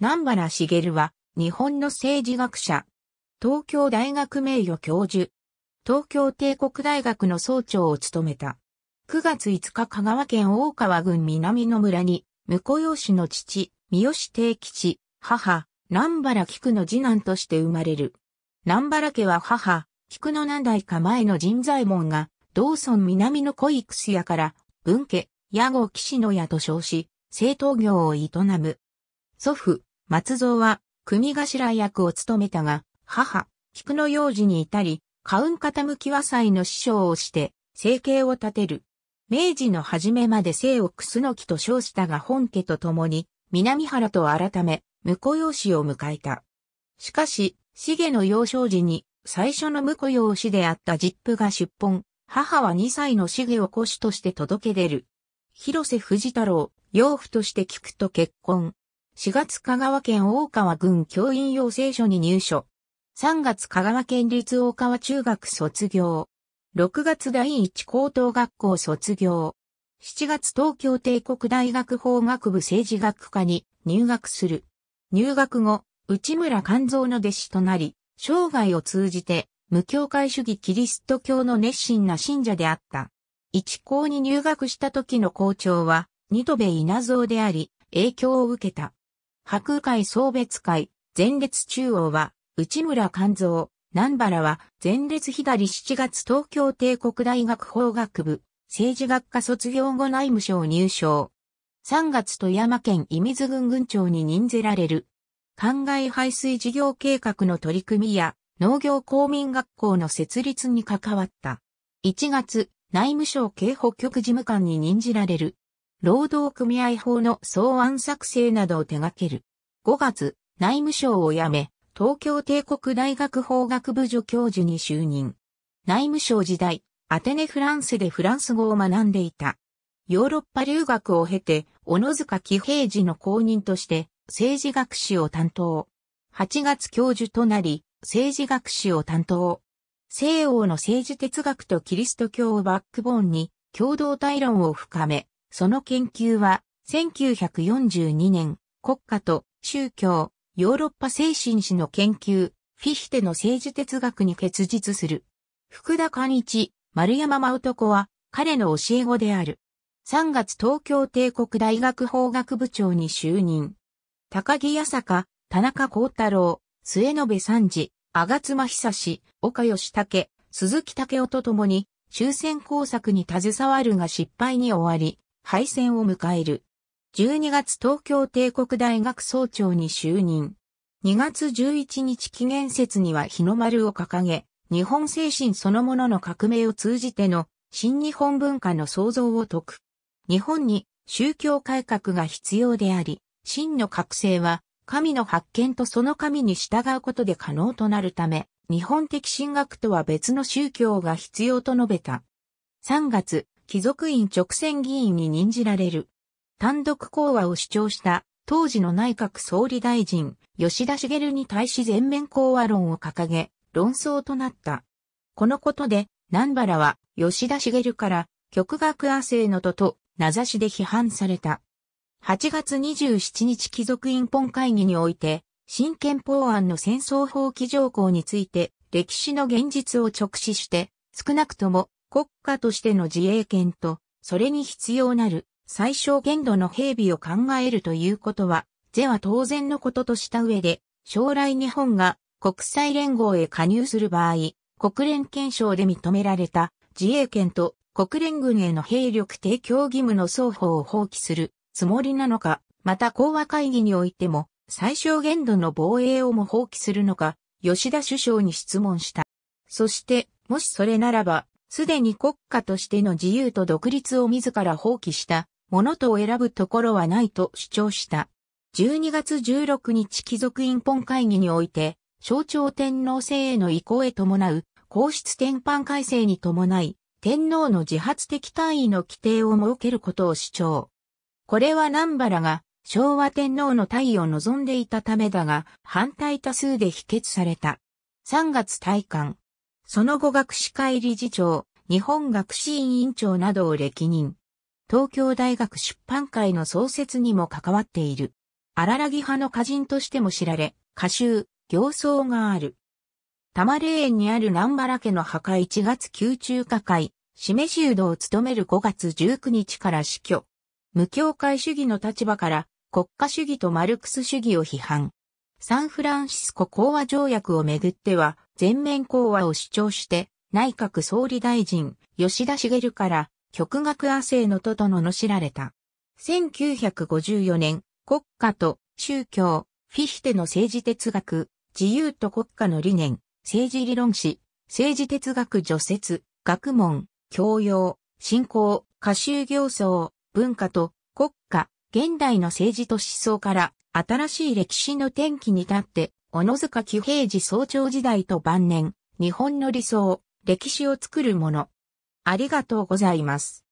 南原茂は、日本の政治学者。東京大学名誉教授。東京帝国大学の総長を務めた。9月5日香川県大川郡南の村に、婿養子の父、三好定吉、母、南原菊の次男として生まれる。南原家は母、菊の何代か前の人材門が、道村南の小育屋から、文家、屋号岸野屋と称し、政党業を営む。祖父、松蔵は、組頭役を務めたが、母、菊の幼児に至り、カウン傾き和祭の師匠をして、生計を立てる。明治の初めまで生を楠木と称したが本家と共に、南原と改め、婿養子を迎えた。しかし、茂の幼少時に、最初の婿養子であった実父が出奔、母は2歳の茂を子子として届け出る。広瀬藤太郎、養父として菊と結婚。4月香川県大川郡教員養成所に入所。3月香川県立大川中学卒業。6月第一高等学校卒業。7月東京帝国大学法学部政治学科に入学する。入学後、内村勘蔵の弟子となり、生涯を通じて、無教会主義キリスト教の熱心な信者であった。一校に入学した時の校長は、二戸稲造であり、影響を受けた。各界送別会、前列中央は、内村勘蔵、南原は、前列左7月東京帝国大学法学部、政治学科卒業後内務省入省。3月富山県伊水郡郡長に任ぜられる。灌漑排水事業計画の取り組みや、農業公民学校の設立に関わった。1月、内務省警報局事務官に任じられる。労働組合法の草案作成などを手掛ける。5月、内務省を辞め、東京帝国大学法学部助教授に就任。内務省時代、アテネフランスでフランス語を学んでいた。ヨーロッパ留学を経て、小野塚喜平次の公認として、政治学士を担当。8月教授となり、政治学士を担当。西欧の政治哲学とキリスト教をバックボーンに、共同体論を深め、その研究は、1942年、国家と宗教、ヨーロッパ精神史の研究、フィヒテの政治哲学に結実する。福田寛一、丸山真男は、彼の教え子である。3月東京帝国大学法学部長に就任。高木八坂、田中幸太郎、末延三次、賀妻久志、岡義武、鈴木武夫と共に、終戦工作に携わるが失敗に終わり、敗戦を迎える。12月東京帝国大学総長に就任。2月11日紀元節には日の丸を掲げ、日本精神そのものの革命を通じての新日本文化の創造を説く。日本に宗教改革が必要であり、真の覚醒は神の発見とその神に従うことで可能となるため、日本的神学とは別の宗教が必要と述べた。3月、貴族院直選議員に任じられる。単独講和を主張した当時の内閣総理大臣、吉田茂に対し全面講和論を掲げ、論争となった。このことで、南原は吉田茂から極学亜生のとと名指しで批判された。8月27日貴族院本会議において、新憲法案の戦争放棄条項について歴史の現実を直視して、少なくとも国家としての自衛権と、それに必要なる最小限度の兵備を考えるということは、是は当然のこととした上で、将来日本が国際連合へ加入する場合、国連憲章で認められた自衛権と国連軍への兵力提供義務の双方を放棄するつもりなのか、また講和会議においても最小限度の防衛をも放棄するのか、吉田首相に質問した。そして、もしそれならば、すでに国家としての自由と独立を自ら放棄したものと選ぶところはないと主張した。12月16日貴族院本会議において、象徴天皇制への移行へ伴う皇室転換改正に伴い、天皇の自発的単位の規定を設けることを主張。これは南原が昭和天皇の退位を望んでいたためだが、反対多数で否決された。3月退官。その後学士会理事長、日本学士院委員長などを歴任。東京大学出版会の創設にも関わっている。荒らぎ派の歌人としても知られ、歌集、行奏がある。玉霊園にある南原家の墓1月宮中華会、示しどを務める5月19日から死去。無教会主義の立場から国家主義とマルクス主義を批判。サンフランシスコ講和条約をめぐっては、全面講和を主張して、内閣総理大臣、吉田茂から、極楽亜生のととののしられた。1954年、国家と宗教、フィヒテの政治哲学、自由と国家の理念、政治理論史、政治哲学除説、学問、教養、信仰、歌集行相、文化と国家、現代の政治と思想から新しい歴史の転機に立って小野塚喜平次総長時代と晩年、日本の理想、歴史を作るもの。ありがとうございます。